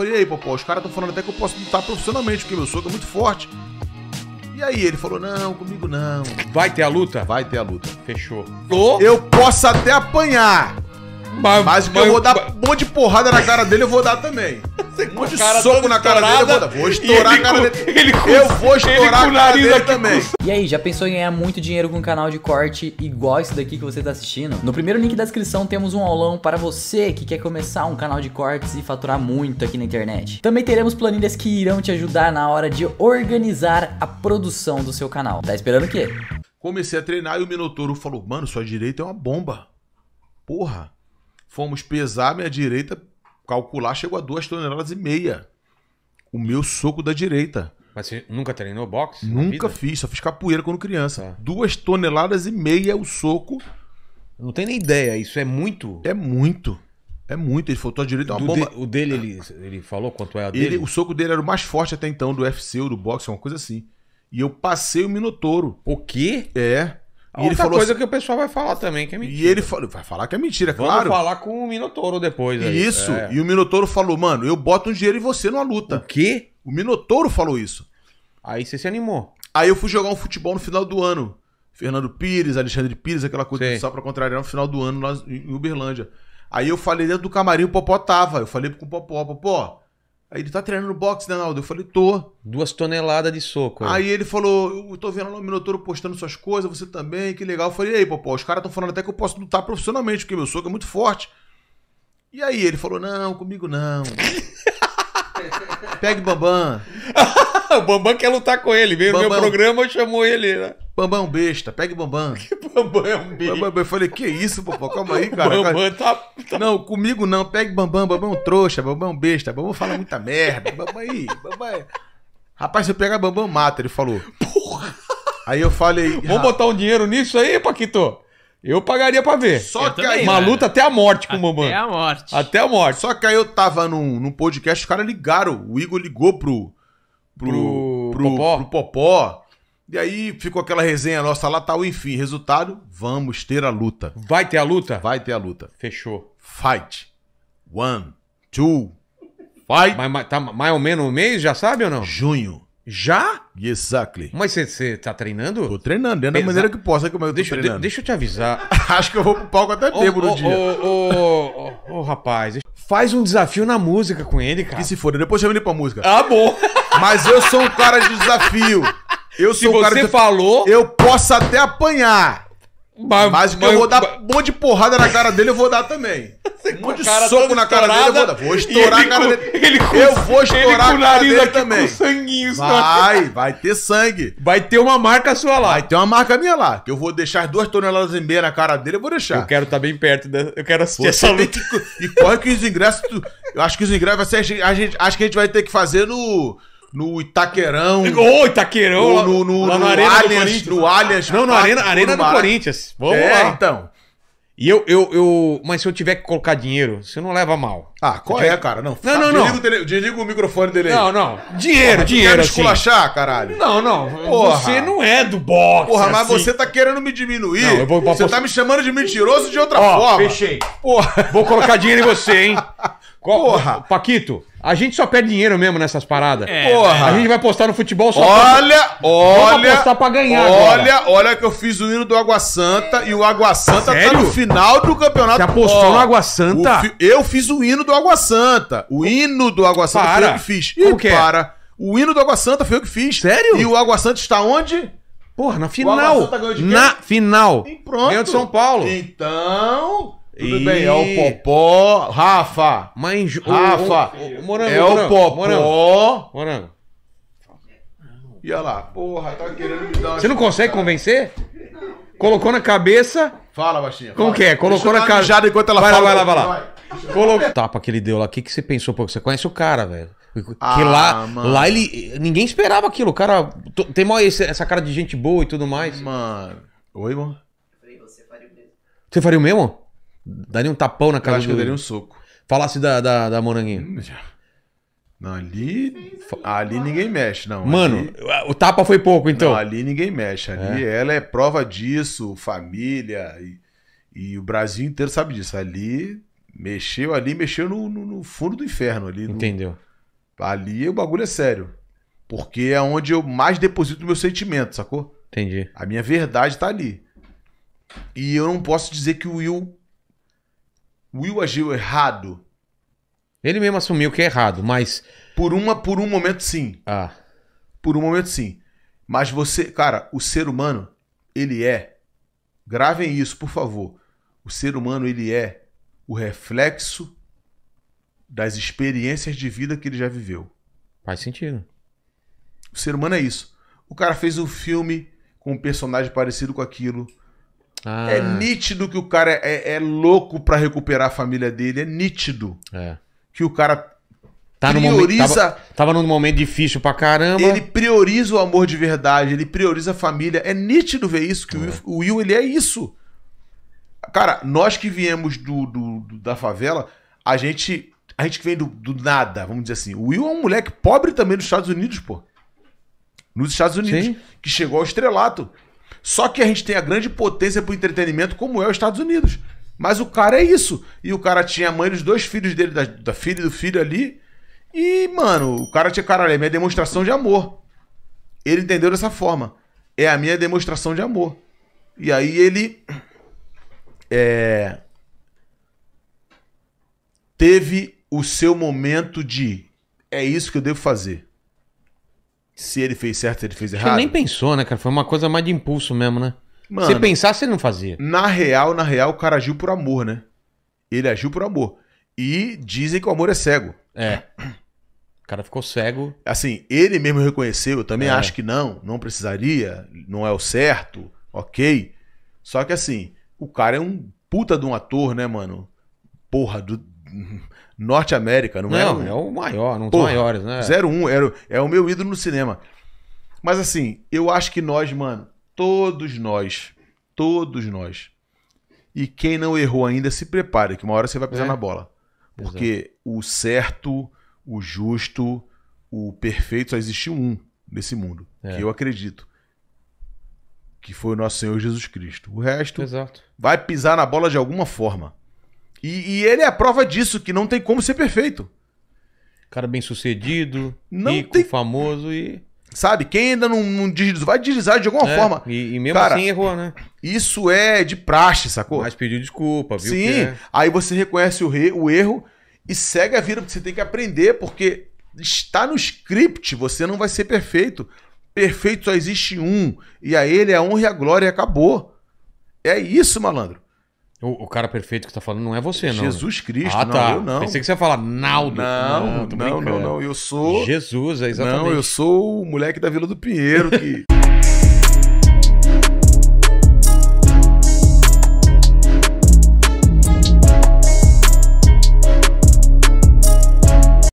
Falei, e aí, Popó, os caras estão falando até que eu posso lutar profissionalmente, porque meu soco é muito forte. E aí ele falou, não, comigo não. Vai ter a luta? Vai ter a luta. Fechou. Oh. Eu posso até apanhar. Mas, mas, mas eu vou dar um monte de porrada na cara dele, eu vou dar também tem um monte soco na cara dele. eu vou estourar a cara dele. Ele com, eu vou estourar a cara dele também. E aí, já pensou em ganhar muito dinheiro com um canal de corte igual esse daqui que você tá assistindo? No primeiro link da descrição temos um aulão para você que quer começar um canal de cortes e faturar muito aqui na internet. Também teremos planilhas que irão te ajudar na hora de organizar a produção do seu canal. Tá esperando o quê? Comecei a treinar e o Minotouro falou: Mano, sua direita é uma bomba. Porra. Fomos pesar minha direita, calcular, chegou a duas toneladas e meia. O meu soco da direita. Mas você nunca treinou boxe? Nunca fiz, só fiz capoeira quando criança. 2 tá. toneladas e meia o soco. não tem nem ideia, isso é muito. É muito. É muito, ele falou, a direita é uma bomba. De, o dele, ele, ele falou quanto é a dele? Ele, o soco dele era o mais forte até então, do UFC ou do boxe, uma coisa assim. E eu passei o Minotouro. O quê? É e outra coisa assim, que o pessoal vai falar também que é mentira. E ele falou, vai falar que é mentira, Vamos claro. Vai falar com o Minotouro depois. Aí. Isso. É. E o Minotouro falou, mano, eu boto um dinheiro em você numa luta. O quê? O Minotouro falou isso. Aí você se animou. Aí eu fui jogar um futebol no final do ano. Fernando Pires, Alexandre Pires, aquela coisa Sim. só pra contrariar no final do ano lá em Uberlândia. Aí eu falei dentro do camarim, o Popó tava. Eu falei com o Popó, Popó, Aí ele tá treinando boxe, né, Naldo? Eu falei, tô. Duas toneladas de soco. Né? Aí ele falou, eu tô vendo lá o Minotouro postando suas coisas, você também, que legal. Eu falei, ei, Popó, os caras estão falando até que eu posso lutar profissionalmente, porque meu soco é muito forte. E aí ele falou, não, comigo não. Pegue Bambam. o Bambam quer lutar com ele. Veio no meu programa e chamou ele, né? Bambam besta, pega Bambam. Que Bambam é um besta? Bambam, eu falei, que isso, Popó, calma aí, cara. Bambam tá, tá... Não, comigo não, pega Bambam, Bambam é um trouxa, Bambam é um besta, Bambam fala muita merda, Bambam aí, Bambam é... Rapaz, se eu pegar Bambam, mata, ele falou. Porra! Aí eu falei... Vamos botar um dinheiro nisso aí, Paquito? Eu pagaria pra ver. Só eu que aí, Uma luta até a morte com o Bambam. Até a morte. Até a morte. Só que aí eu tava num, num podcast, os caras ligaram, o Igor ligou pro... Pro, pro, pro Popó. Pro Popó e aí ficou aquela resenha nossa lá, tal, enfim, resultado, vamos ter a luta. Vai ter a luta? Vai ter a luta. Fechou. Fight. One, two, fight. Mas, mas tá mais ou menos um mês, já sabe ou não? Junho. Já? Exactly. Mas você tá treinando? Tô treinando, é da maneira que possa é é que eu tô deixa, treinando. De, deixa eu te avisar. Acho que eu vou pro palco até tempo oh, no oh, dia. Ô, oh, oh, rapaz, faz um desafio na música com ele, cara. e se for, depois chama ele pra música. Ah, bom. Mas eu sou um cara de desafio. Eu Se o cara você falou. Eu posso até apanhar. Mas, mas que eu vou dar um monte de porrada na cara dele, eu vou dar também. um monte de soco na cara dele, eu vou dar. Vou estourar a cara com, dele. Ele com, eu vou estourar ele a cara dele também. sanguinho, vai, vai ter sangue. Vai ter uma marca sua lá. Vai ter uma marca minha lá. Que eu vou deixar duas toneladas e meia na cara dele, eu vou deixar. Eu quero estar tá bem perto. Da, eu quero assistir Você essa luta. Que, e corre que os ingressos. Tu, eu acho que os ingressos vai ser. A gente, acho que a gente vai ter que fazer no no Itaquerão. Ô, oh, Itaquerão! No, no, no, lá no, no Arena Allianz, do No Allianz. Não, no Arena, Arena do Corinthians. Vamos é, lá. então. E eu, eu, eu. Mas se eu tiver que colocar dinheiro, você não leva mal. Ah, qual tiver... é, cara? Não, não, não. não. Desliga, o, tele... Desliga o microfone dele aí. Não, não. Dinheiro, Porra, dinheiro. Quer assim. esculachar, assim. caralho? Não, não. Porra. Você não é do boxe. Porra, mas assim. você tá querendo me diminuir. Não, eu vou, você posso... tá me chamando de mentiroso de outra forma. Fechei. Porra. Vou colocar dinheiro em você, hein? Porra! Paquito, a gente só perde dinheiro mesmo nessas paradas. É, Porra! A gente vai postar no futebol só Olha, pra... olha. Vamos apostar pra ganhar Olha, agora. olha que eu fiz o hino do Água Santa e o Água Santa Sério? tá no final do campeonato. Você apostou oh, no Água Santa? Fi... Eu fiz o hino do Água Santa. O hino do Água Santa para. foi eu que fiz. Como e que é? para. É? O hino do Água Santa foi eu que fiz. Sério? E o Água Santa está onde? Porra, na final. na final. E pronto. Ganhou de São Paulo. Então, tudo e... bem, é o Popó. Rafa! Mas, Rafa! O, o, morango, é morango, o Popó. Morango. morango. E olha lá, porra, tá querendo me dar Você não consegue cara. convencer? Colocou na cabeça. Fala, baixinha. Como fala. que é? Colocou na cabeça. enquanto ela vai fala. Lá, vai lá, vai lá, vai lá. Tapa que ele deu lá. O que, que você pensou? Pô? Você conhece o cara, velho. Que ah, lá, mano. lá ele. Ninguém esperava aquilo. O cara. Tem maior essa cara de gente boa e tudo mais. Mano. Oi, mano. Você faria o mesmo? Você faria o mesmo? Daria um tapão na cara acho do... que eu daria um soco. Falasse da, da, da Moranguinho. Hum, não, ali. Ali ninguém mexe, não. Mano, ali... o tapa foi pouco, então. Não, ali ninguém mexe. Ali é. ela é prova disso, família. E, e, o Brasil inteiro sabe disso. Ali mexeu, ali mexeu no, no, no fundo do inferno. ali. No... Entendeu? Ali o bagulho é sério. Porque é onde eu mais deposito meus sentimentos, sacou? Entendi. A minha verdade tá ali. E eu não posso dizer que o Will Will agiu errado. Ele mesmo assumiu que é errado, mas. Por, uma, por um momento, sim. Ah. Por um momento, sim. Mas você, cara, o ser humano, ele é. Gravem isso, por favor. O ser humano, ele é o reflexo das experiências de vida que ele já viveu. Faz sentido. O ser humano é isso. O cara fez um filme com um personagem parecido com aquilo. É ah. É nítido que o cara é, é louco para recuperar a família dele. É nítido é. que o cara tá prioriza. Momento, tava, tava num momento difícil pra caramba. Ele prioriza o amor de verdade, ele prioriza a família. É nítido ver isso, que é. o, Will, o Will, ele é isso. Cara, nós que viemos do, do, do da favela, a gente. A gente que vem do, do, nada, vamos dizer assim. O Will é um moleque pobre também nos Estados Unidos, pô. Nos Estados Unidos. Sim. Que chegou ao estrelato. Só que a gente tem a grande potência pro entretenimento, como é os Estados Unidos. Mas o cara é isso. E o cara tinha a mãe dos dois filhos dele, da, da filha e do filho ali. E, mano, o cara tinha, caralho, é minha demonstração de amor. Ele entendeu dessa forma. É a minha demonstração de amor. E aí ele. É, teve o seu momento de. É isso que eu devo fazer se ele fez certo, se ele fez errado. Você nem pensou, né, cara? Foi uma coisa mais de impulso mesmo, né? Mano, se pensasse, ele não fazia. Na real, na real, o cara agiu por amor, né? Ele agiu por amor. E dizem que o amor é cego. É. O cara ficou cego. Assim, ele mesmo reconheceu, eu também é. acho que não, não precisaria, não é o certo, ok. Só que assim, o cara é um puta de um ator, né, mano? Porra, do, Norte América, não, é não é? é o maior, não dos maiores, né? 01, era, é o meu ídolo no cinema. Mas assim, eu acho que nós, mano, todos nós, todos nós. E quem não errou ainda, se prepare, que uma hora você vai pisar é. na bola. Porque Exato. o certo, o justo, o perfeito, só existe um nesse mundo, é. que eu acredito. Que foi o nosso Senhor Jesus Cristo. O resto Exato. vai pisar na bola de alguma forma. E, e, ele é a prova disso, que não tem como ser perfeito. Cara bem sucedido, não rico, tem... famoso e. Sabe, quem ainda não, não vai deslizar de alguma é, forma. E, e mesmo Cara, assim errou, né? Isso é de praxe, sacou? Mas pediu desculpa, viu? Sim, é. aí você reconhece o, re, o erro e segue a vida, porque você tem que aprender, porque está no script, você não vai ser perfeito. Perfeito só existe um, e a ele é a honra e a glória e acabou. É isso, malandro. O, o, cara perfeito que tá falando não é você, não. Jesus Cristo, ah, não, tá. eu não. Pensei que você ia falar Naldo. Não, não, não, não, não, eu sou... Jesus, é exatamente. Não, eu sou o moleque da Vila do Pinheiro que...